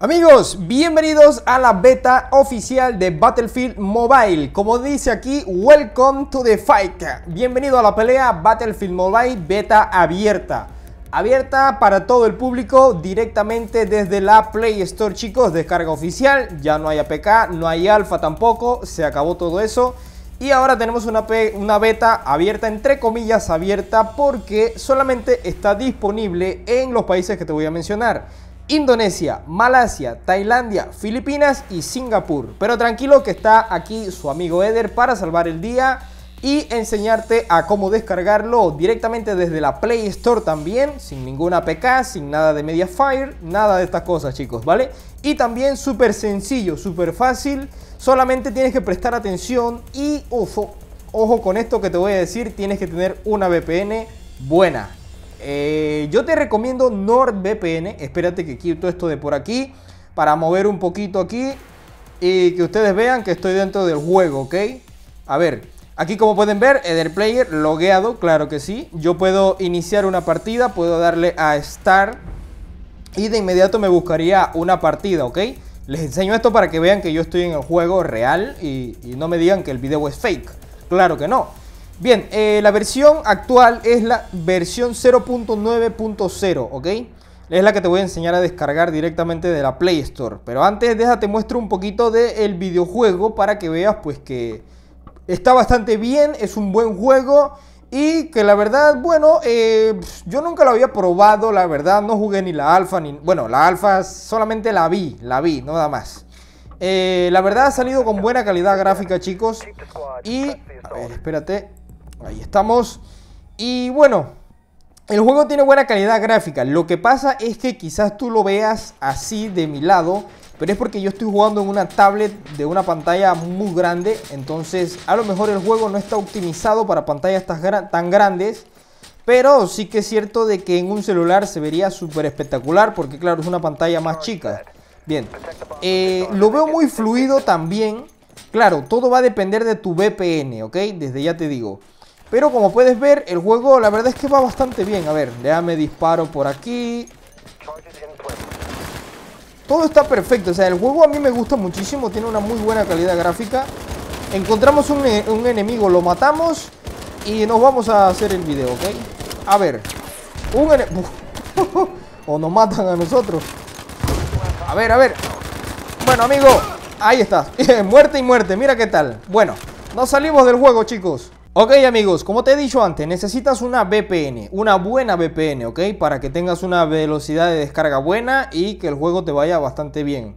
Amigos, bienvenidos a la beta oficial de Battlefield Mobile. Como dice aquí, welcome to the fight. Bienvenido a la pelea Battlefield Mobile beta abierta. Abierta para todo el público directamente desde la Play Store, chicos. Descarga oficial, ya no hay APK, no hay alfa tampoco, se acabó todo eso. Y ahora tenemos una, una beta abierta, entre comillas abierta, porque solamente está disponible en los países que te voy a mencionar. Indonesia, Malasia, Tailandia, Filipinas y Singapur. Pero tranquilo que está aquí su amigo Eder para salvar el día y enseñarte a cómo descargarlo directamente desde la Play Store también, sin ninguna PK, sin nada de Mediafire, nada de estas cosas chicos, ¿vale? Y también súper sencillo, súper fácil, solamente tienes que prestar atención y ojo, ojo con esto que te voy a decir, tienes que tener una VPN buena. Eh, yo te recomiendo NordVPN. Espérate que quito esto de por aquí para mover un poquito aquí y que ustedes vean que estoy dentro del juego, ¿ok? A ver, aquí como pueden ver, player logueado, claro que sí. Yo puedo iniciar una partida, puedo darle a Start y de inmediato me buscaría una partida, ¿ok? Les enseño esto para que vean que yo estoy en el juego real y no me digan que el video es fake. Claro que no. Bien, eh, la versión actual es la versión 0.9.0, ¿ok? Es la que te voy a enseñar a descargar directamente de la Play Store. Pero antes déjate muestro un poquito del videojuego para que veas pues que está bastante bien, es un buen juego y que la verdad, bueno, eh, yo nunca lo había probado, la verdad, no jugué ni la alfa, ni... Bueno, la alfa solamente la vi, la vi, nada más. Eh, la verdad ha salido con buena calidad gráfica, chicos. Y... A ver, espérate. Ahí estamos. Y bueno, el juego tiene buena calidad gráfica. Lo que pasa es que quizás tú lo veas así de mi lado, pero es porque yo estoy jugando en una tablet de una pantalla muy grande. Entonces, a lo mejor el juego no está optimizado para pantallas tan grandes. Pero sí que es cierto de que en un celular se vería súper espectacular porque claro, es una pantalla más chica. Bien, eh, lo veo muy fluido también. Claro, todo va a depender de tu VPN, ¿ok? Desde ya te digo. Pero como puedes ver, el juego la verdad es que va bastante bien. A ver, déjame disparo por aquí. Todo está perfecto, o sea, el juego a mí me gusta muchísimo, tiene una muy buena calidad gráfica. Encontramos un, eh, un enemigo, lo matamos y nos vamos a hacer el video, ¿ok? A ver, un enemigo... ¡Oh! o nos matan a nosotros. A ver, a ver. Bueno, amigo, ahí está. muerte y muerte, mira qué tal. Bueno, nos salimos del juego, chicos. Ok amigos, como te he dicho antes, necesitas una VPN, una buena VPN, ok, para que tengas una velocidad de descarga buena y que el juego te vaya bastante bien.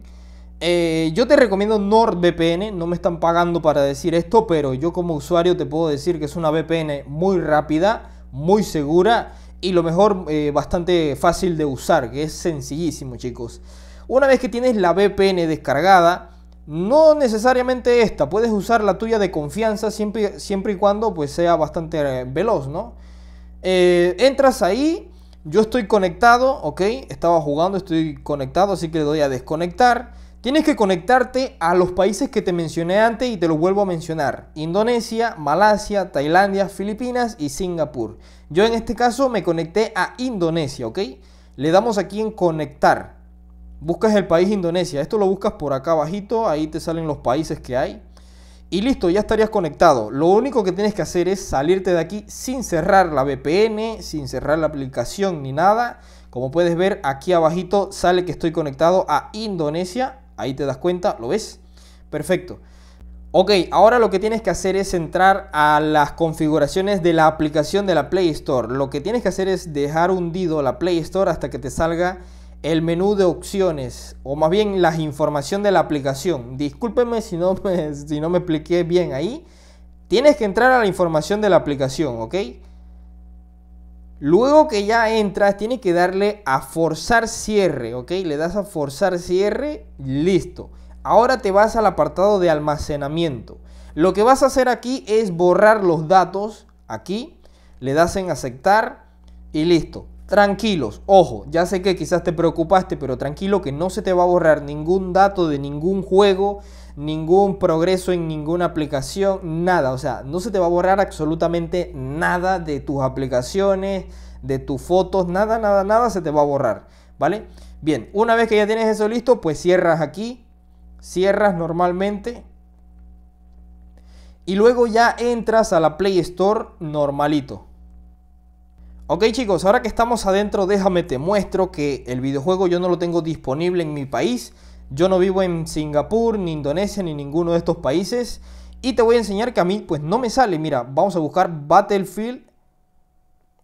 Eh, yo te recomiendo NordVPN, no me están pagando para decir esto, pero yo como usuario te puedo decir que es una VPN muy rápida, muy segura y lo mejor eh, bastante fácil de usar, que es sencillísimo chicos. Una vez que tienes la VPN descargada, no necesariamente esta, puedes usar la tuya de confianza siempre, y cuando pues, sea bastante eh, veloz, ¿no? Eh, entras ahí, yo estoy conectado, ok, estaba jugando, estoy conectado, así que le doy a desconectar. Tienes que conectarte a los países que te mencioné antes y te los vuelvo a mencionar. Indonesia, Malasia, Tailandia, Filipinas y Singapur. Yo en este caso me conecté a Indonesia, ok. Le damos aquí en conectar. Buscas el país Indonesia. Esto lo buscas por acá abajito. Ahí te salen los países que hay. Y listo, ya estarías conectado. Lo único que tienes que hacer es salirte de aquí sin cerrar la VPN, sin cerrar la aplicación ni nada. Como puedes ver, aquí abajito sale que estoy conectado a Indonesia. Ahí te das cuenta, ¿lo ves? Perfecto. Ok, ahora lo que tienes que hacer es entrar a las configuraciones de la aplicación de la Play Store. Lo que tienes que hacer es dejar hundido la Play Store hasta que te salga el menú de opciones o más bien la información de la aplicación. Discúlpeme si no me, si no me expliqué bien ahí. Tienes que entrar a la información de la aplicación, ¿ok? Luego que ya entras, tienes que darle a forzar cierre, ¿ok? Le das a forzar cierre, listo. Ahora te vas al apartado de almacenamiento. Lo que vas a hacer aquí es borrar los datos, aquí, le das en aceptar y listo. Tranquilos, ojo, ya sé que quizás te preocupaste, pero tranquilo que no se te va a borrar ningún dato de ningún juego, ningún progreso en ninguna aplicación, nada. O sea, no se te va a borrar absolutamente nada de tus aplicaciones, de tus fotos, nada, nada, nada se te va a borrar, ¿vale? Bien, una vez que ya tienes eso listo, pues cierras aquí, cierras normalmente. Y luego ya entras a la Play Store normalito. Ok chicos, ahora que estamos adentro déjame te muestro que el videojuego yo no lo tengo disponible en mi país. Yo no vivo en Singapur, ni Indonesia, ni ninguno de estos países. Y te voy a enseñar que a mí pues no me sale. Mira, vamos a buscar Battlefield.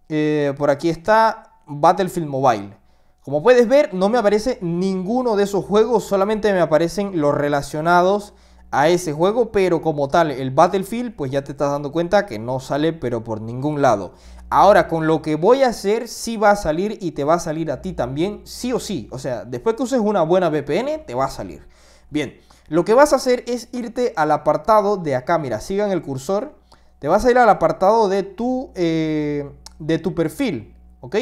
Eh, por aquí está Battlefield Mobile. Como puedes ver no me aparece ninguno de esos juegos, solamente me aparecen los relacionados a ese juego, pero como tal el Battlefield, pues ya te estás dando cuenta que no sale pero por ningún lado. Ahora, con lo que voy a hacer, sí va a salir y te va a salir a ti también, sí o sí. O sea, después que uses una buena VPN, te va a salir. Bien, lo que vas a hacer es irte al apartado de acá. Mira, sigan el cursor. Te vas a ir al apartado de tu, eh, de tu perfil, ¿ok?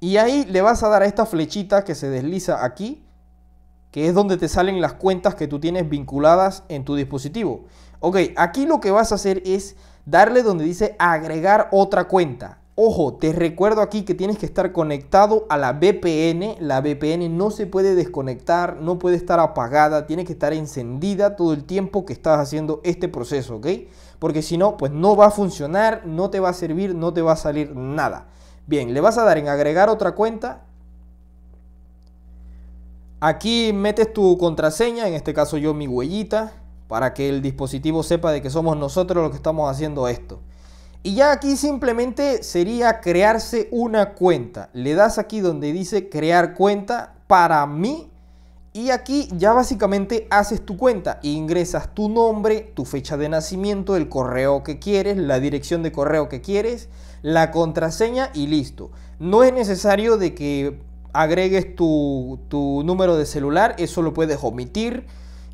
Y ahí le vas a dar a esta flechita que se desliza aquí, que es donde te salen las cuentas que tú tienes vinculadas en tu dispositivo. Ok, aquí lo que vas a hacer es darle donde dice agregar otra cuenta. Ojo, te recuerdo aquí que tienes que estar conectado a la VPN. La VPN no se puede desconectar, no puede estar apagada, tiene que estar encendida todo el tiempo que estás haciendo este proceso, ¿ok? Porque si no, pues no va a funcionar, no te va a servir, no te va a salir nada. Bien, le vas a dar en agregar otra cuenta. Aquí metes tu contraseña, en este caso yo mi huellita para que el dispositivo sepa de que somos nosotros los que estamos haciendo esto. Y ya aquí simplemente sería crearse una cuenta. Le das aquí donde dice crear cuenta para mí. Y aquí ya básicamente haces tu cuenta. Ingresas tu nombre, tu fecha de nacimiento, el correo que quieres, la dirección de correo que quieres, la contraseña y listo. No es necesario de que agregues tu, tu número de celular. Eso lo puedes omitir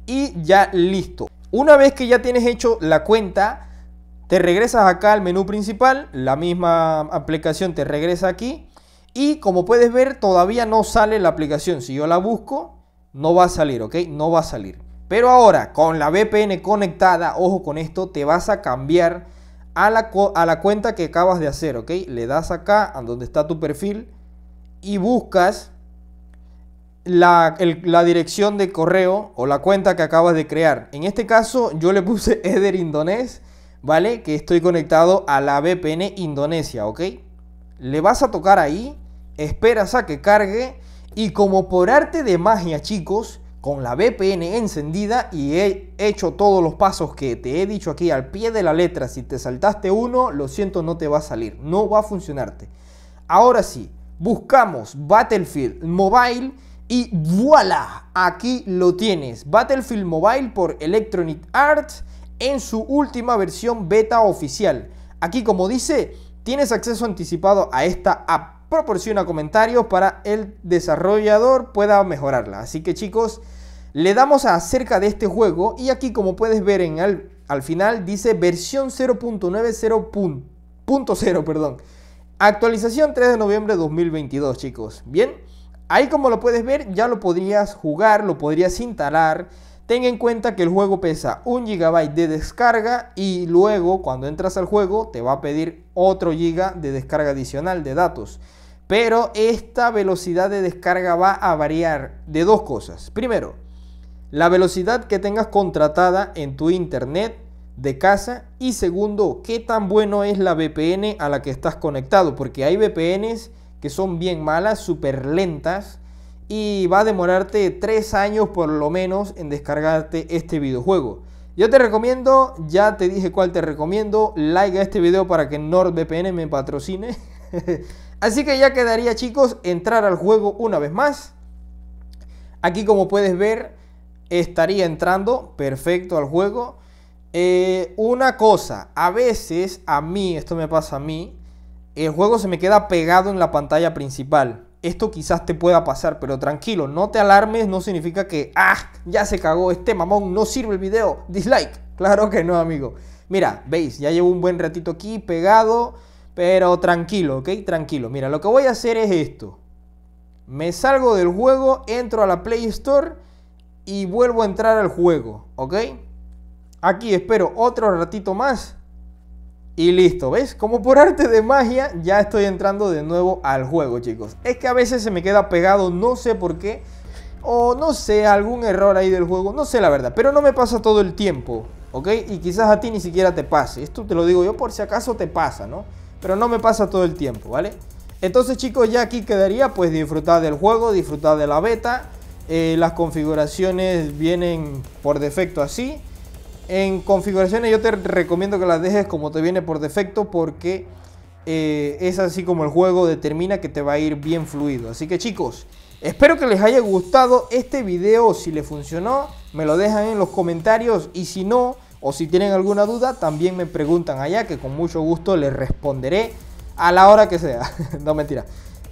y ya listo. Una vez que ya tienes hecho la cuenta, te regresas acá al menú principal, la misma aplicación te regresa aquí y como puedes ver todavía no sale la aplicación. Si yo la busco, no va a salir, ¿ok? No va a salir. Pero ahora con la VPN conectada, ojo con esto, te vas a cambiar a la, a la cuenta que acabas de hacer, ¿ok? Le das acá a donde está tu perfil y buscas la, dirección de correo o la cuenta que acabas de crear. En este caso yo le puse Eder Indonés, ¿vale? Que estoy conectado a la VPN Indonesia, ¿ok? Le vas a tocar ahí, esperas a que cargue y como por arte de magia, chicos, con la VPN encendida y he hecho todos los pasos que te he dicho aquí al pie de la letra, si te saltaste uno, lo siento, no te va a salir, no va a funcionarte. Ahora sí, buscamos Battlefield Mobile y voilà, aquí lo tienes, Battlefield Mobile por Electronic Arts en su última versión beta oficial. Aquí como dice, tienes acceso anticipado a esta app, proporciona comentarios para el desarrollador pueda mejorarla. Así que chicos, le damos a acerca de este juego y aquí como puedes ver en al final dice versión 0.90.0, perdón. Actualización 3 de noviembre de 2022, chicos. Bien. Ahí como lo puedes ver, ya lo podrías jugar, lo podrías instalar. Ten en cuenta que el juego pesa un GB de descarga y luego cuando entras al juego te va a pedir otro GB de descarga adicional de datos. Pero esta velocidad de descarga va a variar de dos cosas. Primero, la velocidad que tengas contratada en tu internet de casa y segundo, qué tan bueno es la VPN a la que estás conectado, porque hay VPNs que son bien malas, súper lentas y va a demorarte 3 años por lo menos en descargarte este videojuego. Yo te recomiendo, ya te dije cuál te recomiendo, like a este video para que NordVPN me patrocine. Así que ya quedaría chicos entrar al juego una vez más. Aquí como puedes ver estaría entrando perfecto al juego. Eh, una cosa, a veces a mí, esto me pasa a mí, el juego se me queda pegado en la pantalla principal. Esto quizás te pueda pasar, pero tranquilo, no te alarmes, no significa que, ah, ya se cagó este mamón, no sirve el video, dislike. Claro que no, amigo. Mira, veis, ya llevo un buen ratito aquí pegado, pero tranquilo, ¿ok? Tranquilo. Mira, lo que voy a hacer es esto. Me salgo del juego, entro a la Play Store y vuelvo a entrar al juego, ¿ok? Aquí espero otro ratito más y listo, ¿ves? Como por arte de magia ya estoy entrando de nuevo al juego, chicos. Es que a veces se me queda pegado, no sé por qué. O no sé, algún error ahí del juego, no sé la verdad. Pero no me pasa todo el tiempo, ¿ok? Y quizás a ti ni siquiera te pase. Esto te lo digo yo por si acaso te pasa, ¿no? Pero no me pasa todo el tiempo, ¿vale? Entonces chicos, ya aquí quedaría pues disfrutar del juego, disfrutar de la beta. Eh, las configuraciones vienen por defecto así. En configuraciones yo te recomiendo que las dejes como te viene por defecto porque eh, es así como el juego determina que te va a ir bien fluido. Así que chicos, espero que les haya gustado este video. Si le funcionó, me lo dejan en los comentarios y si no, o si tienen alguna duda, también me preguntan allá que con mucho gusto les responderé a la hora que sea. no mentira.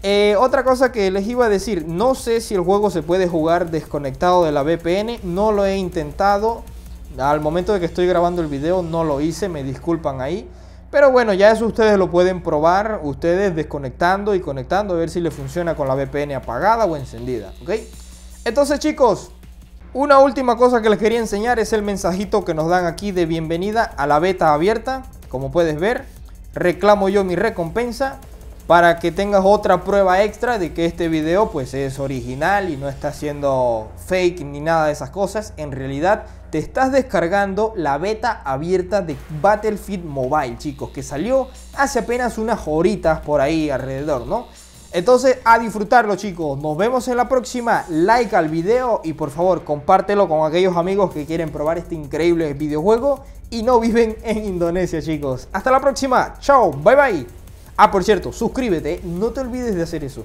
Eh, otra cosa que les iba a decir, no sé si el juego se puede jugar desconectado de la VPN, no lo he intentado. Al momento de que estoy grabando el video no lo hice, me disculpan ahí. Pero bueno, ya eso ustedes lo pueden probar, ustedes desconectando y conectando, a ver si le funciona con la VPN apagada o encendida, ¿ok? Entonces chicos, una última cosa que les quería enseñar es el mensajito que nos dan aquí de bienvenida a la beta abierta. Como puedes ver, reclamo yo mi recompensa para que tengas otra prueba extra de que este video pues es original y no está siendo fake ni nada de esas cosas. En realidad estás descargando la beta abierta de Battlefield Mobile, chicos, que salió hace apenas unas horitas por ahí alrededor, ¿no? Entonces, a disfrutarlo, chicos. Nos vemos en la próxima. Like al video y por favor, compártelo con aquellos amigos que quieren probar este increíble videojuego y no viven en Indonesia, chicos. Hasta la próxima. Chao, bye bye. Ah, por cierto, suscríbete. No te olvides de hacer eso.